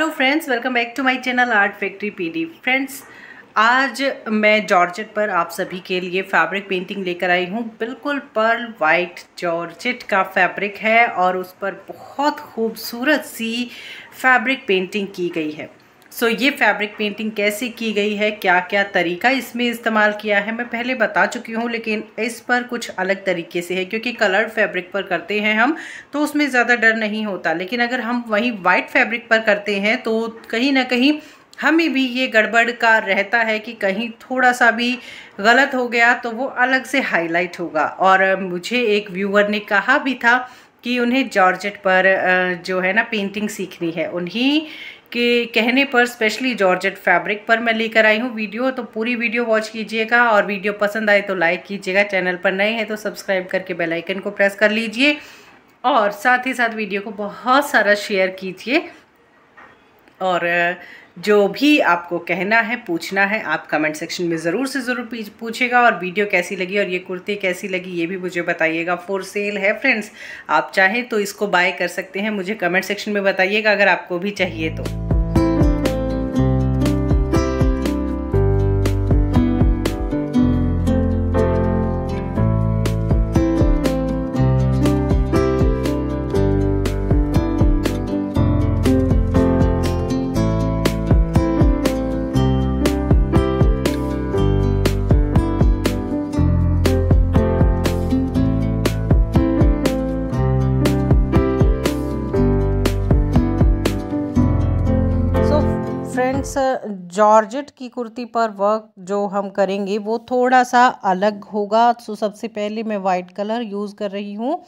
hello friends welcome back to my channel art factory PD friends आज मैं georgette पर आप सभी के लिए फैब्रिक पेंटिंग लेकर आई हूँ बिल्कुल पर्ल वाइट जॉर्जेट का फैब्रिक है और उस पर बहुत खूबसूरत सी फैब्रिक पेंटिंग की गई है सो ये फैब्रिक पेंटिंग कैसे की गई है क्या क्या तरीका इसमें इस्तेमाल किया है मैं पहले बता चुकी हूँ लेकिन इस पर कुछ अलग तरीके से है क्योंकि कलर्ड फैब्रिक पर करते हैं हम तो उसमें ज़्यादा डर नहीं होता लेकिन अगर हम वहीं वाइट फैब्रिक पर करते हैं तो कहीं ना कहीं हमें भी ये गड़बड़ का रहता है कि कहीं थोड़ा सा भी गलत हो गया तो वो अलग से हाईलाइट होगा और मुझे एक व्यूअर ने कहा भी था कि उन्हें जॉर्जेट पर जो है ना पेंटिंग सीखनी है उन्हीं के कहने पर स्पेशली जॉर्जेट फैब्रिक पर मैं लेकर आई हूँ वीडियो तो पूरी वीडियो वॉच कीजिएगा और वीडियो पसंद आए तो लाइक कीजिएगा चैनल पर नए हैं तो सब्सक्राइब करके बेल आइकन को प्रेस कर लीजिए और साथ ही साथ वीडियो को बहुत सारा शेयर कीजिए और जो भी आपको कहना है पूछना है आप कमेंट सेक्शन में ज़रूर से ज़रूर पूछेगा और वीडियो कैसी लगी और ये कुर्ती कैसी लगी ये भी मुझे बताइएगा फॉर सेल है फ्रेंड्स आप चाहें तो इसको बाय कर सकते हैं मुझे कमेंट सेक्शन में बताइएगा अगर आपको भी चाहिए तो फ्रेंड्स जॉर्जेट की कुर्ती पर वर्क जो हम करेंगे वो थोड़ा सा अलग होगा सो सबसे पहले मैं वाइट कलर यूज़ कर रही हूँ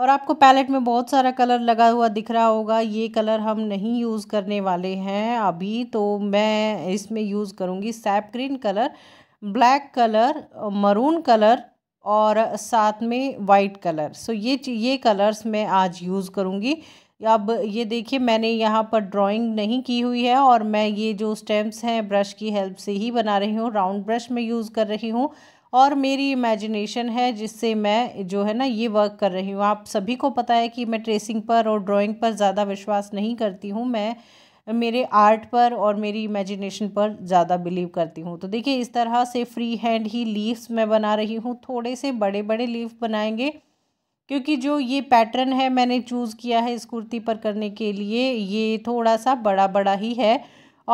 और आपको पैलेट में बहुत सारा कलर लगा हुआ दिख रहा होगा ये कलर हम नहीं यूज़ करने वाले हैं अभी तो मैं इसमें यूज़ करूँगी sap green colour black colour maroon colour और साथ में वाइट कलर सो ये ये कलर्स मैं आज यूज़ करूँगी अब ये देखिए मैंने यहाँ पर ड्राइंग नहीं की हुई है और मैं ये जो स्टेम्प्स हैं ब्रश की हेल्प से ही बना रही हूँ राउंड ब्रश में यूज़ कर रही हूँ और मेरी इमेजिनेशन है जिससे मैं जो है ना ये वर्क कर रही हूँ आप सभी को पता है कि मैं ट्रेसिंग पर और ड्राइंग पर ज़्यादा विश्वास नहीं करती हूँ मैं मेरे आर्ट पर और मेरी इमेजिनेशन पर ज़्यादा बिलीव करती हूँ तो देखिए इस तरह से फ्री हैंड ही लीव्स मैं बना रही हूँ थोड़े से बड़े बड़े लीव बनाएंगे क्योंकि जो ये पैटर्न है मैंने चूज़ किया है इस कुर्ती पर करने के लिए ये थोड़ा सा बड़ा बड़ा ही है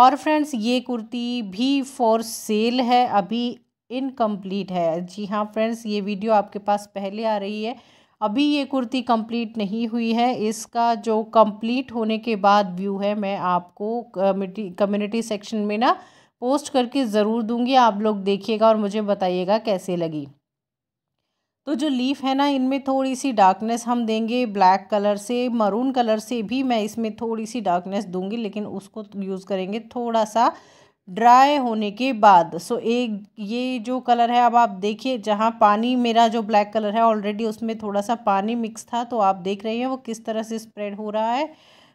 और फ्रेंड्स ये कुर्ती भी फॉर सेल है अभी इनकम्प्लीट है जी हाँ फ्रेंड्स ये वीडियो आपके पास पहले आ रही है अभी ये कुर्ती कंप्लीट नहीं हुई है इसका जो कंप्लीट होने के बाद व्यू है मैं आपको कम्युनिटी सेक्शन में ना पोस्ट करके ज़रूर दूंगी आप लोग देखिएगा और मुझे बताइएगा कैसे लगी तो जो लीफ है ना इनमें थोड़ी सी डार्कनेस हम देंगे ब्लैक कलर से मरून कलर से भी मैं इसमें थोड़ी सी डार्कनेस दूंगी लेकिन उसको यूज़ करेंगे थोड़ा सा ड्राई होने के बाद सो एक ये जो कलर है अब आप देखिए जहाँ पानी मेरा जो ब्लैक कलर है ऑलरेडी उसमें थोड़ा सा पानी मिक्स था तो आप देख रहे हैं वो किस तरह से स्प्रेड हो रहा है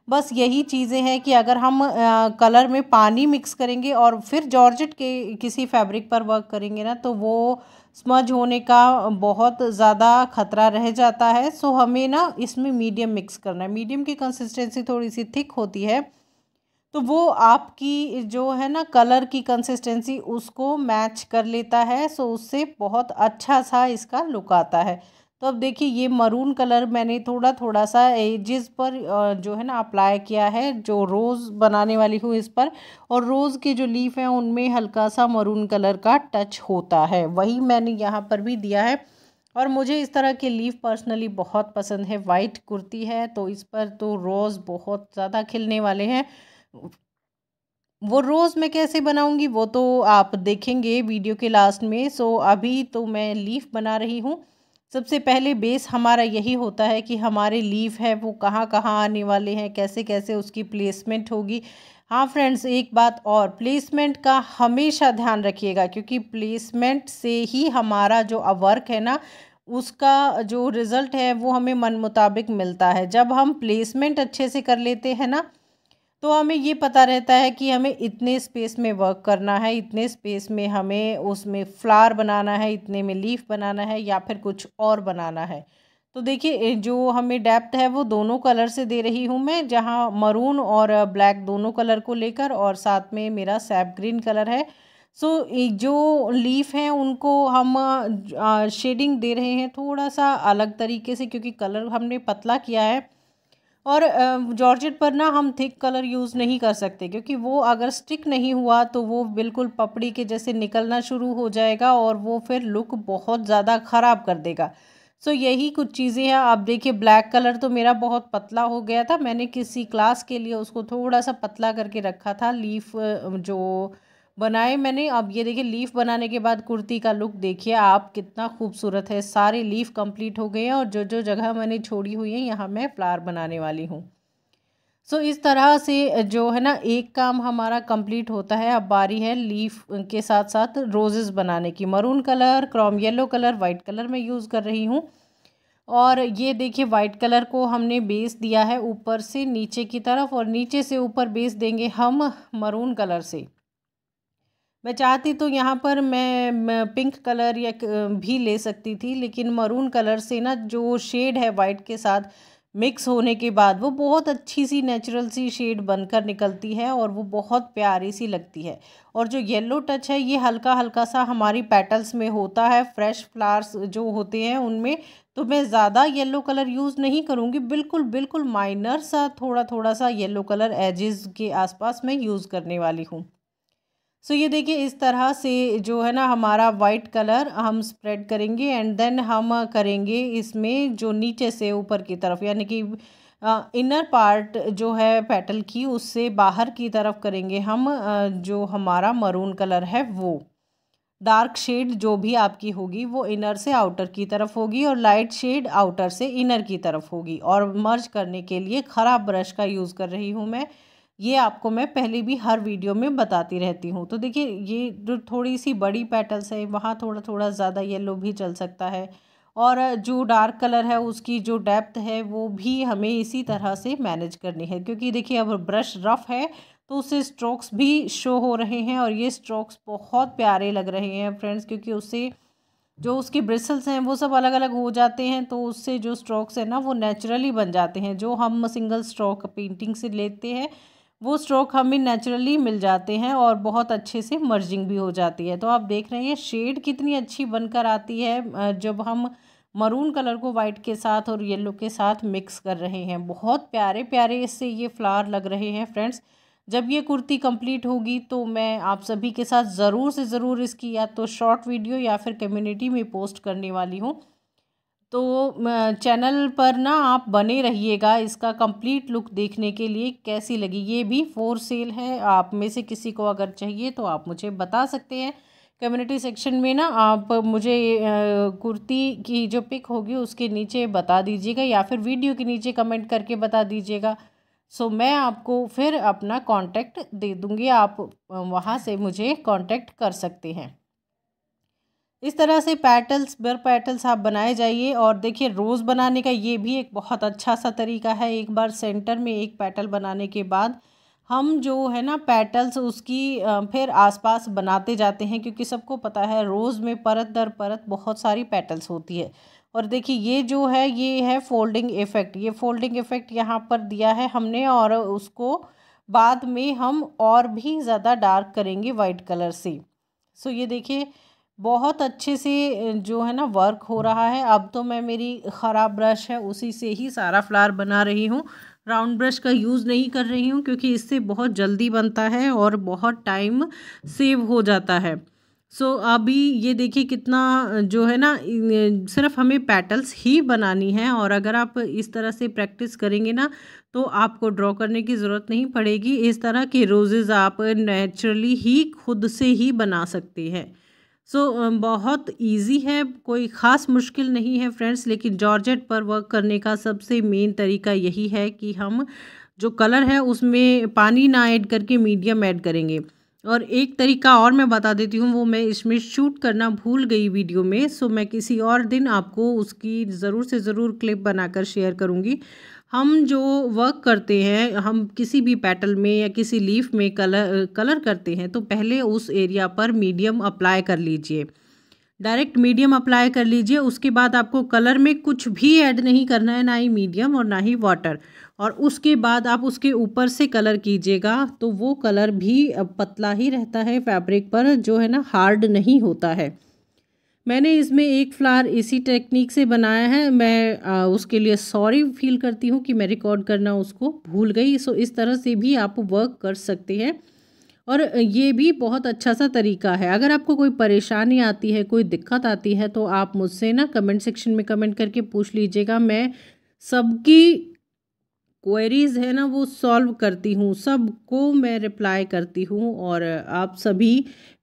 बस यही चीज़ें हैं कि अगर हम आ, कलर में पानी मिक्स करेंगे और फिर जॉर्जेट के किसी फैब्रिक पर वर्क करेंगे ना तो वो स्मज होने का बहुत ज़्यादा खतरा रह जाता है सो हमें ना इसमें मीडियम मिक्स करना है मीडियम की कंसिस्टेंसी थोड़ी सी थिक होती है तो वो आपकी जो है ना कलर की कंसिस्टेंसी उसको मैच कर लेता है सो उससे बहुत अच्छा सा इसका लुक आता है तो अब देखिए ये मरून कलर मैंने थोड़ा थोड़ा सा एजिस पर जो है ना अप्लाई किया है जो रोज़ बनाने वाली हूँ इस पर और रोज़ के जो लीफ हैं उनमें हल्का सा मरून कलर का टच होता है वही मैंने यहाँ पर भी दिया है और मुझे इस तरह के लीफ पर्सनली बहुत पसंद है वाइट कुर्ती है तो इस पर तो रोज़ बहुत ज़्यादा खिलने वाले हैं वो रोज़ मैं कैसे बनाऊंगी वो तो आप देखेंगे वीडियो के लास्ट में सो अभी तो मैं लीफ बना रही हूँ सबसे पहले बेस हमारा यही होता है कि हमारे लीव है वो कहाँ कहाँ आने वाले हैं कैसे कैसे उसकी प्लेसमेंट होगी हाँ फ्रेंड्स एक बात और प्लेसमेंट का हमेशा ध्यान रखिएगा क्योंकि प्लेसमेंट से ही हमारा जो वर्क है ना उसका जो रिज़ल्ट है वो हमें मन मुताबिक मिलता है जब हम प्लेसमेंट अच्छे से कर लेते हैं ना तो हमें ये पता रहता है कि हमें इतने स्पेस में वर्क करना है इतने स्पेस में हमें उसमें फ्लावर बनाना है इतने में लीफ बनाना है या फिर कुछ और बनाना है तो देखिए जो हमें डेप्थ है वो दोनों कलर से दे रही हूँ मैं जहाँ मरून और ब्लैक दोनों कलर को लेकर और साथ में मेरा सैप ग्रीन कलर है सो जो लीफ हैं उनको हम शेडिंग दे रहे हैं थोड़ा सा अलग तरीके से क्योंकि कलर हमने पतला किया है और जॉर्जेट पर ना हम थिक कलर यूज़ नहीं कर सकते क्योंकि वो अगर स्टिक नहीं हुआ तो वो बिल्कुल पपड़ी के जैसे निकलना शुरू हो जाएगा और वो फिर लुक बहुत ज़्यादा ख़राब कर देगा सो so, यही कुछ चीज़ें हैं आप देखिए ब्लैक कलर तो मेरा बहुत पतला हो गया था मैंने किसी क्लास के लिए उसको थोड़ा सा पतला करके रखा था लीफ जो बनाए मैंने अब ये देखिए लीफ बनाने के बाद कुर्ती का लुक देखिए आप कितना खूबसूरत है सारे लीफ कंप्लीट हो गए हैं और जो जो जगह मैंने छोड़ी हुई है यहाँ मैं फ्लावर बनाने वाली हूँ सो इस तरह से जो है ना एक काम हमारा कंप्लीट होता है अब बारी है लीफ के साथ साथ रोजेज़ बनाने की maroon colour chrome yellow colour white colour में यूज़ कर रही हूँ और ये देखिए वाइट कलर को हमने बेस दिया है ऊपर से नीचे की तरफ और नीचे से ऊपर बेस देंगे हम मरून कलर से मैं चाहती तो यहाँ पर मैं पिंक कलर या भी ले सकती थी लेकिन मरून कलर से ना जो शेड है वाइट के साथ मिक्स होने के बाद वो बहुत अच्छी सी नेचुरल सी शेड बनकर निकलती है और वो बहुत प्यारी सी लगती है और जो येलो टच है ये हल्का हल्का सा हमारी पेटल्स में होता है फ्रेश फ्लावर्स जो होते हैं उनमें तो मैं ज़्यादा येलो कलर यूज़ नहीं करूँगी बिल्कुल बिल्कुल माइनर सा थोड़ा थोड़ा सा येलो कलर एजेस के आसपास मैं यूज़ करने वाली हूँ सो so, ये देखिए इस तरह से जो है ना हमारा वाइट कलर हम स्प्रेड करेंगे एंड देन हम करेंगे इसमें जो नीचे से ऊपर की तरफ यानी कि इनर पार्ट जो है पेटल की उससे बाहर की तरफ करेंगे हम जो हमारा मरून कलर है वो डार्क शेड जो भी आपकी होगी वो इनर से आउटर की तरफ होगी और लाइट शेड आउटर से इनर की तरफ होगी और मर्ज करने के लिए ख़राब ब्रश का यूज़ कर रही हूँ मैं ये आपको मैं पहले भी हर वीडियो में बताती रहती हूँ तो देखिए ये जो थोड़ी सी बड़ी पेटल्स है वहाँ थोड़ा थोड़ा ज़्यादा येलो भी चल सकता है और जो डार्क कलर है उसकी जो डेप्थ है वो भी हमें इसी तरह से मैनेज करनी है क्योंकि देखिए अब ब्रश रफ़ है तो उससे स्ट्रोक्स भी शो हो रहे हैं और ये स्ट्रोक्स बहुत प्यारे लग रहे हैं फ्रेंड्स क्योंकि उससे जो उसके ब्रिसल्स हैं वो सब अलग अलग हो जाते हैं तो उससे जो स्ट्रोक्स हैं ना वो नेचुरली बन जाते हैं जो हम सिंगल स्ट्रोक पेंटिंग से लेते हैं वो स्ट्रोक हमें नेचुरली मिल जाते हैं और बहुत अच्छे से मर्जिंग भी हो जाती है तो आप देख रहे हैं शेड कितनी अच्छी बनकर आती है जब हम मरून कलर को वाइट के साथ और येलो के साथ मिक्स कर रहे हैं बहुत प्यारे प्यारे इससे ये फ्लावर लग रहे हैं फ्रेंड्स जब ये कुर्ती कंप्लीट होगी तो मैं आप सभी के साथ ज़रूर से ज़रूर इसकी या तो शॉर्ट वीडियो या फिर कम्युनिटी में पोस्ट करने वाली हूँ तो चैनल पर ना आप बने रहिएगा इसका कंप्लीट लुक देखने के लिए कैसी लगी ये भी फोर सेल है आप में से किसी को अगर चाहिए तो आप मुझे बता सकते हैं कम्युनिटी सेक्शन में ना आप मुझे कुर्ती की जो पिक होगी उसके नीचे बता दीजिएगा या फिर वीडियो के नीचे कमेंट करके बता दीजिएगा सो मैं आपको फिर अपना कांटेक्ट दे दूँगी आप वहाँ से मुझे कांटेक्ट कर सकते हैं इस तरह से पैटल्स बर पैटल्स आप बनाए जाइए और देखिए रोज़ बनाने का ये भी एक बहुत अच्छा सा तरीका है एक बार सेंटर में एक पैटल बनाने के बाद हम जो है ना पैटल्स उसकी फिर आसपास बनाते जाते हैं क्योंकि सबको पता है रोज़ में परत दर परत बहुत सारी पैटल्स होती है और देखिए ये जो है ये है फोल्डिंग इफ़ेक्ट ये फोल्डिंग इफ़ेक्ट यहाँ पर दिया है हमने और उसको बाद में हम और भी ज़्यादा डार्क करेंगे वाइट कलर से सो ये देखिए बहुत अच्छे से जो है ना वर्क हो रहा है अब तो मैं मेरी ख़राब ब्रश है उसी से ही सारा फ्लावर बना रही हूँ राउंड ब्रश का यूज़ नहीं कर रही हूँ क्योंकि इससे बहुत जल्दी बनता है और बहुत टाइम सेव हो जाता है सो so, अभी ये देखिए कितना जो है ना सिर्फ हमें पैटल्स ही बनानी है और अगर आप इस तरह से प्रैक्टिस करेंगे ना तो आपको ड्रॉ करने की ज़रूरत नहीं पड़ेगी इस तरह के रोज़ेज़ आप नेचुरली ही खुद से ही बना सकते हैं सो so, um, बहुत इजी है कोई ख़ास मुश्किल नहीं है फ्रेंड्स लेकिन जॉर्जेट पर वर्क करने का सबसे मेन तरीका यही है कि हम जो कलर है उसमें पानी ना ऐड करके मीडियम ऐड करेंगे और एक तरीका और मैं बता देती हूँ वो मैं इसमें शूट करना भूल गई वीडियो में सो मैं किसी और दिन आपको उसकी ज़रूर से ज़रूर क्लिप बनाकर शेयर करूँगी हम जो वर्क करते हैं हम किसी भी पैटल में या किसी लीफ में कलर कलर करते हैं तो पहले उस एरिया पर मीडियम अप्लाई कर लीजिए डायरेक्ट मीडियम अप्लाई कर लीजिए उसके बाद आपको कलर में कुछ भी ऐड नहीं करना है ना ही मीडियम और ना ही वाटर और उसके बाद आप उसके ऊपर से कलर कीजिएगा तो वो कलर भी पतला ही रहता है फैब्रिक पर जो है ना हार्ड नहीं होता है मैंने इसमें एक फ्लावर इसी टेक्निक से बनाया है मैं आ, उसके लिए सॉरी फील करती हूँ कि मैं रिकॉर्ड करना उसको भूल गई सो इस तरह से भी आप वर्क कर सकते हैं और ये भी बहुत अच्छा सा तरीका है अगर आपको कोई परेशानी आती है कोई दिक्कत आती है तो आप मुझसे ना कमेंट सेक्शन में कमेंट करके पूछ लीजिएगा मैं सबकी क्वेरीज़ है ना वो सॉल्व करती हूँ सब को मैं रिप्लाई करती हूँ और आप सभी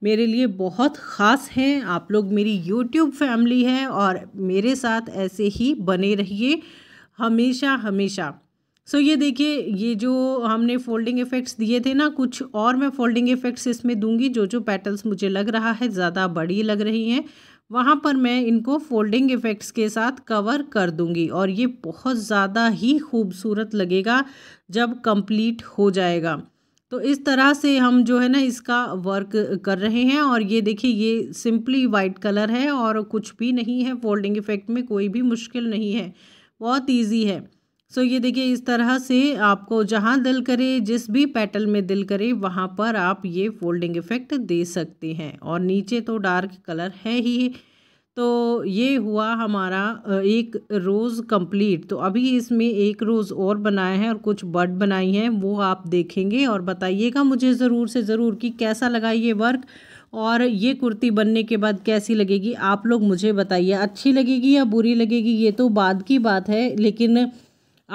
मेरे लिए बहुत ख़ास हैं आप लोग मेरी यूट्यूब फैमिली हैं और मेरे साथ ऐसे ही बने रहिए हमेशा हमेशा सो so, ये देखिए ये जो हमने फोल्डिंग इफ़ेक्ट्स दिए थे ना कुछ और मैं फोल्डिंग इफ़ेक्ट्स इसमें दूंगी जो जो पैटर्न्स मुझे लग रहा है ज़्यादा बड़ी लग रही हैं वहाँ पर मैं इनको फोल्डिंग इफ़ेक्ट्स के साथ कवर कर दूंगी और ये बहुत ज़्यादा ही खूबसूरत लगेगा जब कंप्लीट हो जाएगा तो इस तरह से हम जो है ना इसका वर्क कर रहे हैं और ये देखिए ये सिंपली वाइट कलर है और कुछ भी नहीं है फोल्डिंग इफ़ेक्ट में कोई भी मुश्किल नहीं है बहुत ईजी है सो ये देखिए इस तरह से आपको जहाँ दिल करे जिस भी पेटल में दिल करे वहाँ पर आप ये फोल्डिंग इफ़ेक्ट दे सकते हैं और नीचे तो डार्क कलर है ही तो ये हुआ हमारा एक रोज़ कंप्लीट तो अभी इसमें एक रोज़ और बनाया है और कुछ बर्ड बनाई हैं वो आप देखेंगे और बताइएगा मुझे ज़रूर से ज़रूर कि कैसा लगा ये वर्क और ये कुर्ती बनने के बाद कैसी लगेगी आप लोग मुझे बताइए अच्छी लगेगी या बुरी लगेगी ये तो बाद की बात है लेकिन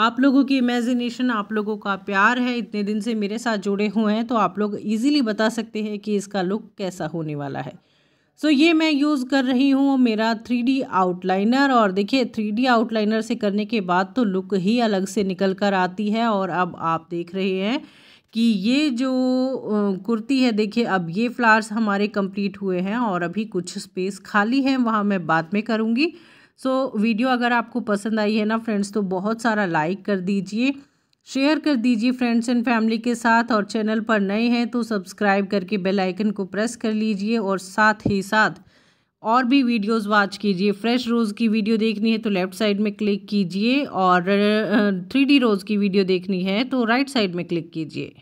आप लोगों की इमेजिनेशन आप लोगों का प्यार है इतने दिन से मेरे साथ जुड़े हुए हैं तो आप लोग इजीली बता सकते हैं कि इसका लुक कैसा होने वाला है सो so, ये मैं यूज़ कर रही हूँ मेरा थ्री डी आउटलाइनर और देखिए थ्री डी आउटलाइनर से करने के बाद तो लुक ही अलग से निकल कर आती है और अब आप देख रहे हैं कि ये जो कुर्ती है देखिए अब ये फ्लावर्स हमारे कंप्लीट हुए हैं और अभी कुछ स्पेस खाली है वहाँ मैं बाद में करूँगी सो so, वीडियो अगर आपको पसंद आई है ना फ्रेंड्स तो बहुत सारा लाइक कर दीजिए शेयर कर दीजिए फ्रेंड्स एंड फैमिली के साथ और चैनल पर नए हैं तो सब्सक्राइब करके बेल आइकन को प्रेस कर लीजिए और साथ ही साथ और भी वीडियोस वॉच कीजिए फ्रेश रोज़ की वीडियो देखनी है तो लेफ़्ट साइड में क्लिक कीजिए और थ्री डी रोज़ की वीडियो देखनी है तो राइट साइड में क्लिक कीजिए